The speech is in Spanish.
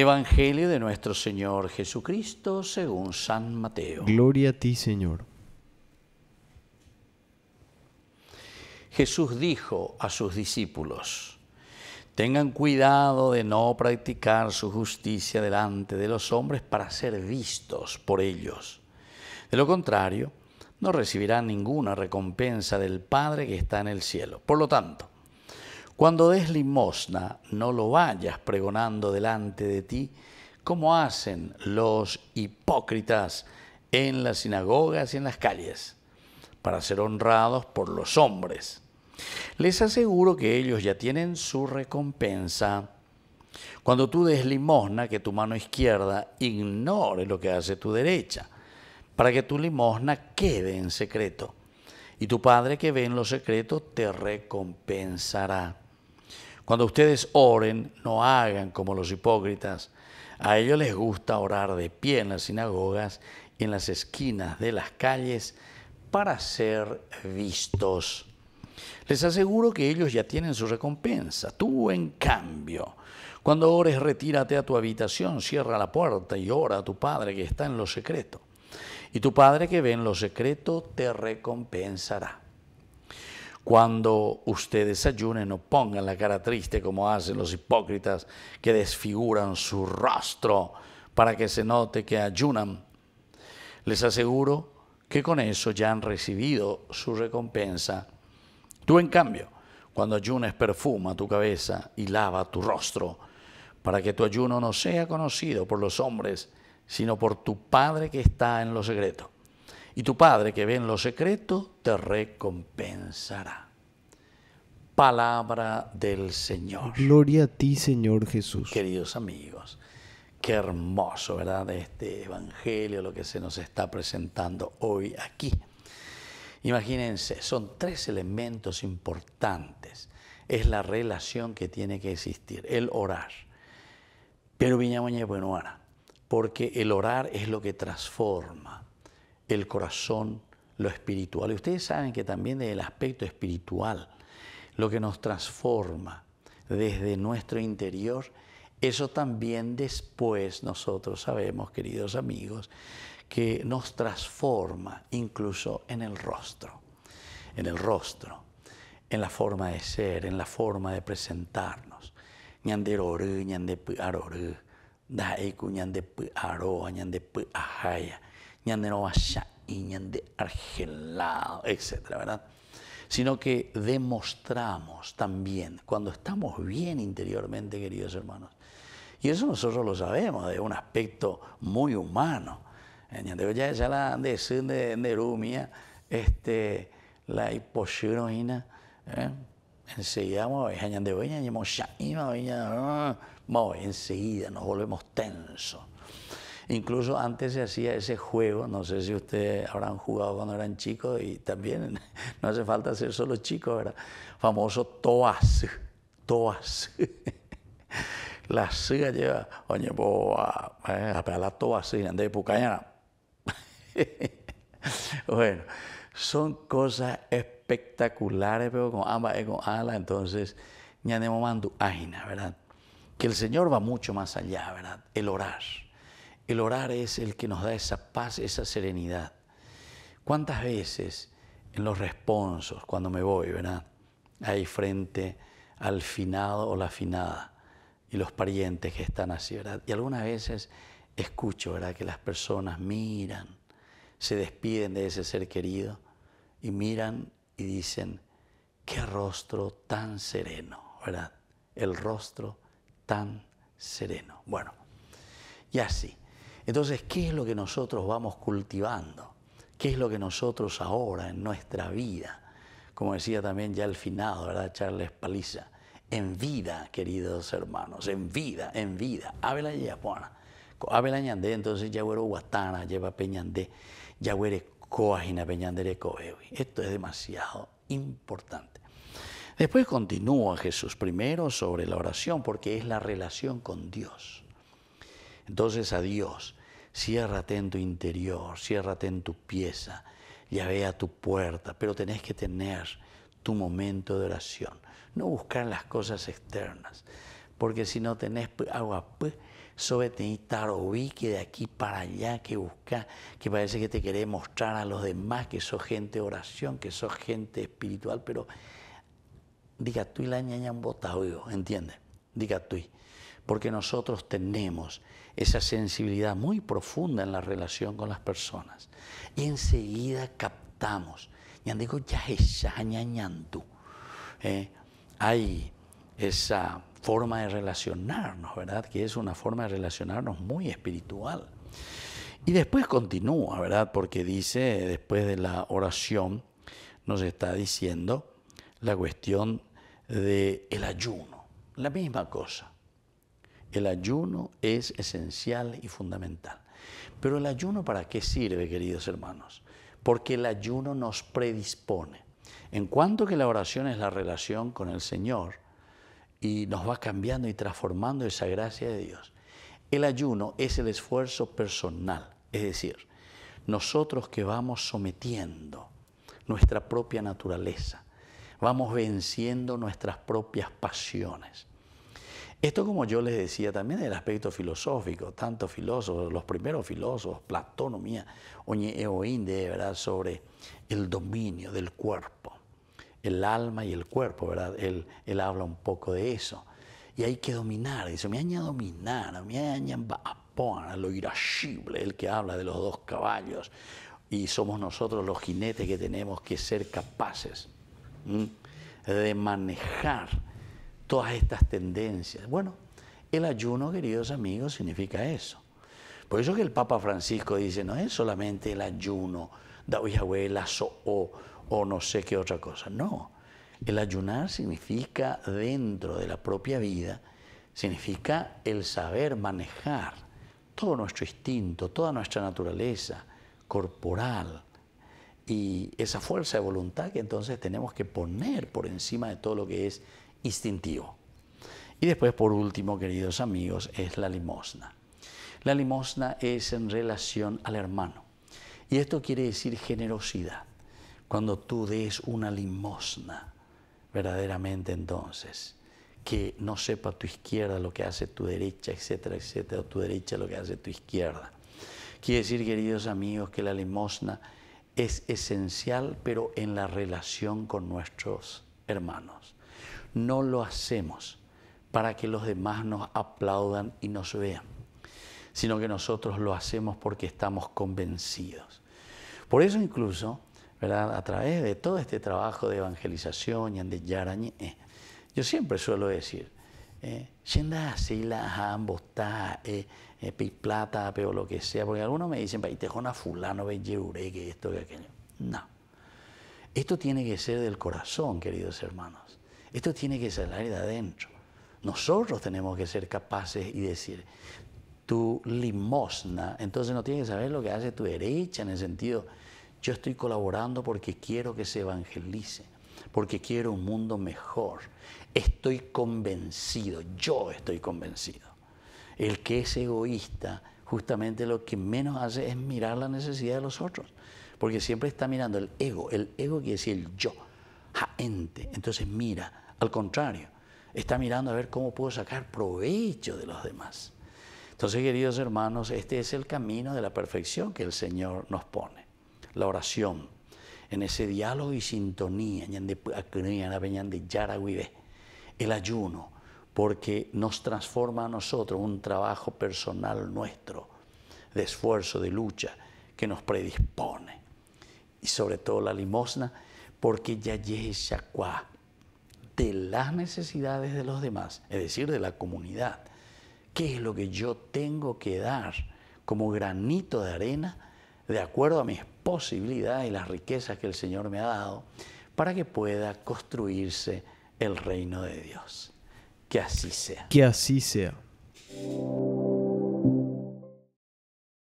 Evangelio de nuestro Señor Jesucristo según San Mateo. Gloria a ti, Señor. Jesús dijo a sus discípulos, tengan cuidado de no practicar su justicia delante de los hombres para ser vistos por ellos. De lo contrario, no recibirán ninguna recompensa del Padre que está en el cielo. Por lo tanto, cuando des limosna, no lo vayas pregonando delante de ti, como hacen los hipócritas en las sinagogas y en las calles, para ser honrados por los hombres. Les aseguro que ellos ya tienen su recompensa. Cuando tú des limosna, que tu mano izquierda ignore lo que hace tu derecha, para que tu limosna quede en secreto. Y tu Padre que ve en lo secreto te recompensará. Cuando ustedes oren, no hagan como los hipócritas. A ellos les gusta orar de pie en las sinagogas y en las esquinas de las calles para ser vistos. Les aseguro que ellos ya tienen su recompensa. Tú, en cambio, cuando ores, retírate a tu habitación, cierra la puerta y ora a tu Padre que está en lo secreto. Y tu Padre que ve en lo secreto te recompensará. Cuando ustedes ayunen, no pongan la cara triste como hacen los hipócritas que desfiguran su rostro para que se note que ayunan. Les aseguro que con eso ya han recibido su recompensa. Tú, en cambio, cuando ayunes, perfuma tu cabeza y lava tu rostro, para que tu ayuno no sea conocido por los hombres, sino por tu Padre que está en lo secreto y tu Padre que ve en lo secreto te recompensará. Palabra del Señor. Gloria a ti, Señor Jesús. Queridos amigos, qué hermoso, ¿verdad? Este Evangelio, lo que se nos está presentando hoy aquí. Imagínense, son tres elementos importantes. Es la relación que tiene que existir, el orar. Pero Viña ahora. porque el orar es lo que transforma el corazón, lo espiritual. Y ustedes saben que también desde el aspecto espiritual, lo que nos transforma desde nuestro interior, eso también después nosotros sabemos, queridos amigos, que nos transforma incluso en el rostro, en el rostro, en la forma de ser, en la forma de presentarnos. ajaya de Argelado, etcétera, ¿verdad? Sino que demostramos también cuando estamos bien interiormente, queridos hermanos. Y eso nosotros lo sabemos de un aspecto muy humano. Ya ya la de nerumia, este, la hiposhiroína, enseguida enseguida nos volvemos tensos. Incluso antes se hacía ese juego, no sé si ustedes habrán jugado cuando eran chicos y también no hace falta ser solo chicos, ¿verdad? Famoso toas, toas. La siga lleva, oye, boa, a eh, la toas, de pucañana. Bueno, son cosas espectaculares, pero con ambas y eh, con ala, entonces, ñanemo aina, ¿verdad? Que el Señor va mucho más allá, ¿verdad? El orar. El orar es el que nos da esa paz, esa serenidad. ¿Cuántas veces en los responsos, cuando me voy, ¿verdad? Ahí frente al finado o la finada y los parientes que están así, ¿verdad? Y algunas veces escucho, ¿verdad? Que las personas miran, se despiden de ese ser querido y miran y dicen, qué rostro tan sereno, ¿verdad? El rostro tan sereno. Bueno, y así. Entonces, ¿qué es lo que nosotros vamos cultivando? ¿Qué es lo que nosotros ahora en nuestra vida, como decía también ya el finado, ¿verdad? Charles Paliza, en vida, queridos hermanos, en vida, en vida. Ábela yapona, ábela entonces yagüero guatana, lleva peñandé, Jaguere coajina peñandere coewi. Esto es demasiado importante. Después continúa Jesús primero sobre la oración, porque es la relación con Dios. Entonces adiós. Dios, ciérrate en tu interior, ciérrate en tu pieza, a tu puerta, pero tenés que tener tu momento de oración, no buscar las cosas externas, porque si no tenés pues, agua, pues, sobre tenés que de aquí para allá, que busca, que parece que te querés mostrar a los demás que sos gente de oración, que sos gente espiritual, pero diga tú y la ñaña un botado, ¿entiendes? Diga tú porque nosotros tenemos esa sensibilidad muy profunda en la relación con las personas. Y enseguida captamos. ¿eh? hay esa forma de relacionarnos, ¿verdad? Que es una forma de relacionarnos muy espiritual. Y después continúa, ¿verdad? Porque dice, después de la oración, nos está diciendo la cuestión del el ayuno. La misma cosa. El ayuno es esencial y fundamental. Pero el ayuno para qué sirve, queridos hermanos? Porque el ayuno nos predispone. En cuanto que la oración es la relación con el Señor y nos va cambiando y transformando esa gracia de Dios, el ayuno es el esfuerzo personal, es decir, nosotros que vamos sometiendo nuestra propia naturaleza, vamos venciendo nuestras propias pasiones, esto como yo les decía también el aspecto filosófico, tanto filósofos, los primeros filósofos, Platón, Mía, eh, ¿verdad? sobre el dominio del cuerpo, el alma y el cuerpo, ¿verdad? Él, habla un poco de eso. Y hay que dominar, dice, me aña dominar, me aña a lo irascible, el que habla de los dos caballos. Y somos nosotros los jinetes que tenemos que ser capaces de manejar todas estas tendencias. Bueno, el ayuno, queridos amigos, significa eso. Por eso que el Papa Francisco dice, no es solamente el ayuno, Yahweh, la o, o no sé qué otra cosa. No, el ayunar significa dentro de la propia vida, significa el saber manejar todo nuestro instinto, toda nuestra naturaleza corporal y esa fuerza de voluntad que entonces tenemos que poner por encima de todo lo que es instintivo. Y después, por último, queridos amigos, es la limosna. La limosna es en relación al hermano. Y esto quiere decir generosidad. Cuando tú des una limosna, verdaderamente entonces, que no sepa tu izquierda lo que hace tu derecha, etcétera, etcétera, o tu derecha lo que hace tu izquierda. Quiere decir, queridos amigos, que la limosna es esencial, pero en la relación con nuestros hermanos no lo hacemos para que los demás nos aplaudan y nos vean, sino que nosotros lo hacemos porque estamos convencidos. Por eso incluso, ¿verdad? a través de todo este trabajo de evangelización y de eh, yo siempre suelo decir, eh, yenda así la eh, plata, o lo que sea, porque algunos me dicen, paitejona fulano, ve que esto, que aquello. No. Esto tiene que ser del corazón, queridos hermanos. Esto tiene que salir de adentro. Nosotros tenemos que ser capaces y decir, tu limosna, entonces no tiene que saber lo que hace tu derecha en el sentido, yo estoy colaborando porque quiero que se evangelice, porque quiero un mundo mejor. Estoy convencido, yo estoy convencido. El que es egoísta, justamente lo que menos hace es mirar la necesidad de los otros, porque siempre está mirando el ego, el ego quiere decir el yo entonces mira, al contrario, está mirando a ver cómo puedo sacar provecho de los demás. Entonces, queridos hermanos, este es el camino de la perfección que el Señor nos pone. La oración, en ese diálogo y sintonía, el ayuno, porque nos transforma a nosotros un trabajo personal nuestro, de esfuerzo, de lucha, que nos predispone. Y sobre todo la limosna, porque ya de las necesidades de los demás, es decir, de la comunidad, ¿qué es lo que yo tengo que dar como granito de arena de acuerdo a mis posibilidades y las riquezas que el Señor me ha dado para que pueda construirse el reino de Dios? Que así sea. Que así sea.